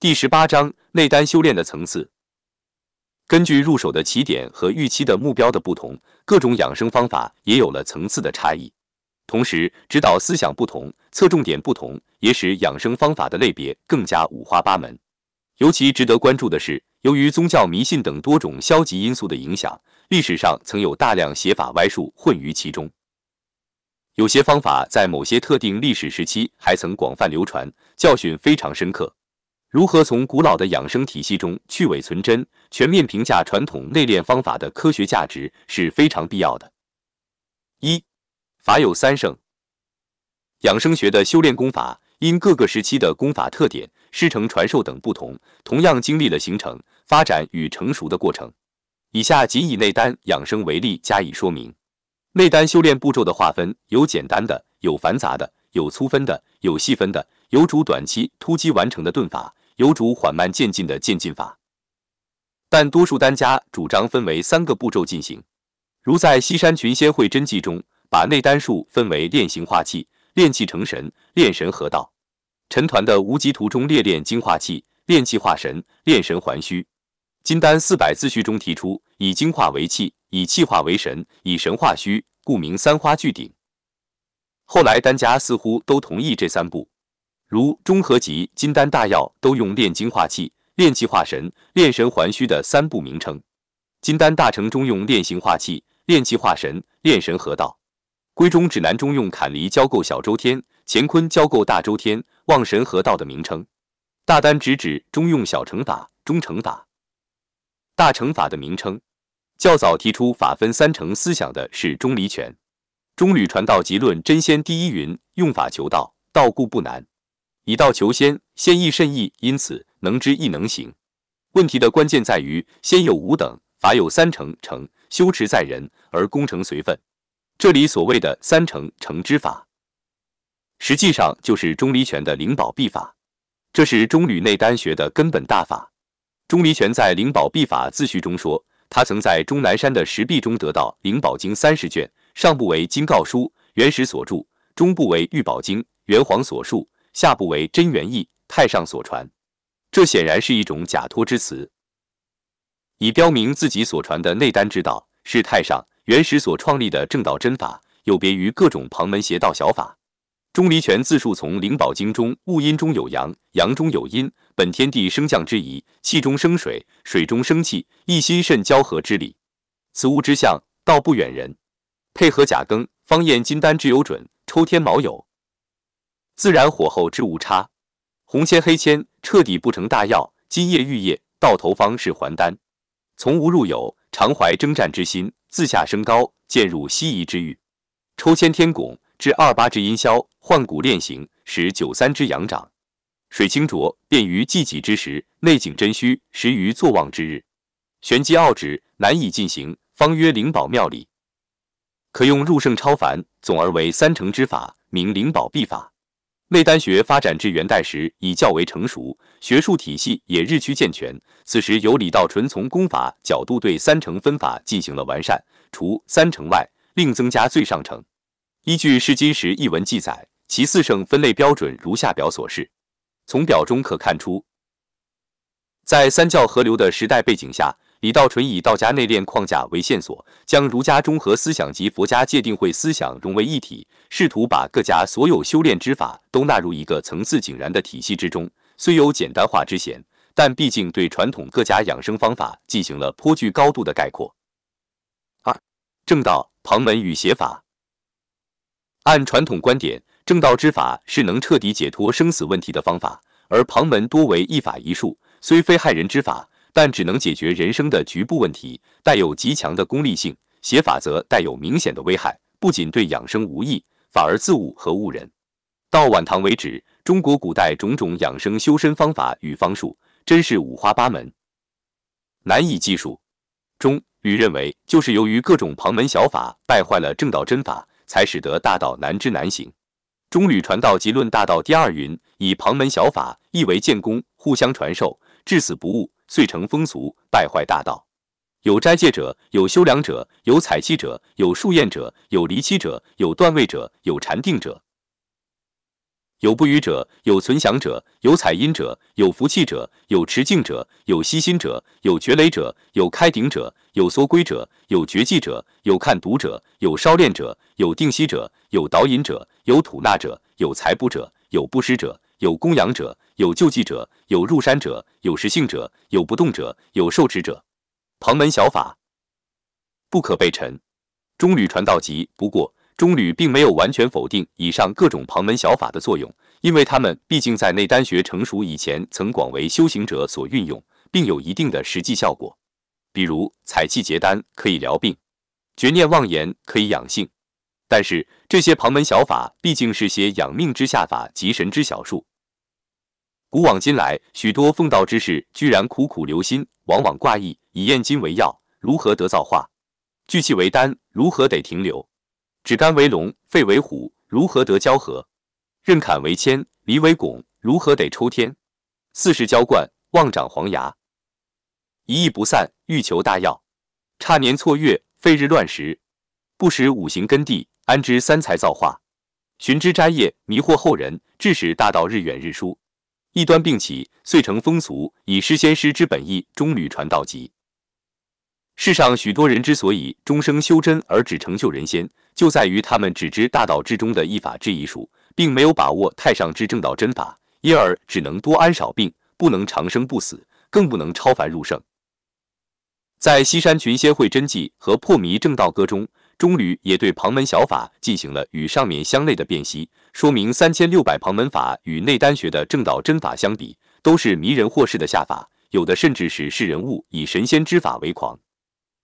第十八章内丹修炼的层次，根据入手的起点和预期的目标的不同，各种养生方法也有了层次的差异。同时，指导思想不同，侧重点不同，也使养生方法的类别更加五花八门。尤其值得关注的是，由于宗教迷信等多种消极因素的影响，历史上曾有大量邪法歪术混于其中。有些方法在某些特定历史时期还曾广泛流传，教训非常深刻。如何从古老的养生体系中去伪存真，全面评价传统内练方法的科学价值是非常必要的。一法有三圣。养生学的修炼功法因各个时期的功法特点、师承传授等不同，同样经历了形成、发展与成熟的过程。以下仅以内丹养生为例加以说明。内丹修炼步骤的划分有简单的，有繁杂的，有粗分的，有细分的，有主短期突击完成的顿法。有主缓慢渐进的渐进法，但多数丹家主张分为三个步骤进行。如在《西山群仙会真迹中，把内丹术分为炼形化气、炼气成神、炼神合道。陈抟的《无极图》中列炼精化气、炼气化神、炼神还虚。金丹四百字序中提出，以精化为气，以气化为神，以神化虚，故名三花聚顶。后来丹家似乎都同意这三步。如中和集、金丹大药都用炼精化气、炼气化神、炼神还虚的三部名称；金丹大成中用炼形化气、炼气化神、炼神合道；归中指南中用坎离交构小周天、乾坤交构大周天、望神合道的名称；大丹直指中用小乘法、中乘法、大乘法的名称。较早提出法分三成思想的是钟离权，《钟吕传道集论真仙第一云》用法求道，道故不难。以道求仙，仙亦甚易，因此能知亦能行。问题的关键在于，仙有五等，法有三成，成修持在人，而功成随分。这里所谓的三成成之法，实际上就是钟离权的灵宝秘法，这是钟吕内丹学的根本大法。钟离权在灵宝秘法自序中说，他曾在终南山的石壁中得到灵宝经三十卷，上部为金告书，原始所著；中部为玉宝经，元皇所述。下不为真元意，太上所传。这显然是一种假托之词，以标明自己所传的内丹之道是太上原始所创立的正道真法，有别于各种旁门邪道小法。钟离权自述从《灵宝经》中物阴中有阳，阳中有阴，本天地升降之宜，气中生水，水中生气，一心肾交合之理。此物之相，道不远人。配合甲庚，方验金丹之有准，抽天卯酉。自然火候之无差，红铅黑铅彻底不成大药，金叶玉液到头方是还丹，从无入有，常怀征战之心，自下升高，渐入西夷之域。抽签天拱至二八之阴霄，换骨炼形，使九三之阳长。水清浊便于济己之时，内景真虚，时于坐忘之日，玄机奥旨难以进行，方曰灵宝妙理，可用入圣超凡，总而为三成之法，名灵宝必法。内丹学发展至元代时已较为成熟，学术体系也日趋健全。此时由李道纯从功法角度对三成分法进行了完善，除三成外，另增加最上乘。依据《释金石》一文记载，其四圣分类标准如下表所示。从表中可看出，在三教合流的时代背景下。李道纯以道家内练框架为线索，将儒家中和思想及佛家戒定慧思想融为一体，试图把各家所有修炼之法都纳入一个层次井然的体系之中。虽有简单化之嫌，但毕竟对传统各家养生方法进行了颇具高度的概括。二、正道、旁门与邪法。按传统观点，正道之法是能彻底解脱生死问题的方法，而旁门多为一法一术，虽非害人之法。但只能解决人生的局部问题，带有极强的功利性；写法则带有明显的危害，不仅对养生无益，反而自误和误人。到晚唐为止，中国古代种种养生修身方法与方术真是五花八门，难以计数。钟吕认为，就是由于各种旁门小法败坏了正道真法，才使得大道难知难行。钟吕传道即论大道第二云：“以旁门小法意为建功，互相传授。”至死不悟，遂成风俗，败坏大道。有斋戒者，有修良者，有采气者，有树焰者，有离妻者，有断位者，有禅定者，有不语者，有存想者，有采阴者，有服气者，有持静者，有悉心者，有绝雷者，有开顶者，有缩归者，有绝迹者，有看读者，有烧炼者，有定息者，有导引者，有吐纳者，有财补者，有不施者。有供养者，有救济者，有入山者，有食性者，有不动者，有受持者。旁门小法不可被沉。中旅传道集不过，中旅并没有完全否定以上各种旁门小法的作用，因为他们毕竟在内丹学成熟以前，曾广为修行者所运用，并有一定的实际效果。比如采气结丹可以疗病，绝念妄言可以养性。但是这些旁门小法毕竟是些养命之下法及神之小术。古往今来，许多奉道之士居然苦苦留心，往往挂意以验金为药，如何得造化？聚气为丹，如何得停留？指肝为龙，肺为虎，如何得交合？任坎为铅，离为汞，如何得抽天？四时浇灌，望长黄芽。一意不散，欲求大药。差年错月，废日乱时，不识五行根蒂，安知三才造化？寻之摘叶，迷惑后人，致使大道日远日疏。异端并起，遂成风俗，以失先师之本意，终屡传道极。世上许多人之所以终生修真而只成就人仙，就在于他们只知大道之中的一法、异术，并没有把握太上之正道真法，因而只能多安少病，不能长生不死，更不能超凡入圣。在《西山群仙会真迹》和《破迷正道歌》中。钟吕也对旁门小法进行了与上面相类的辨析，说明三千六百旁门法与内丹学的正道真法相比，都是迷人惑世的下法，有的甚至是视人物以神仙之法为狂。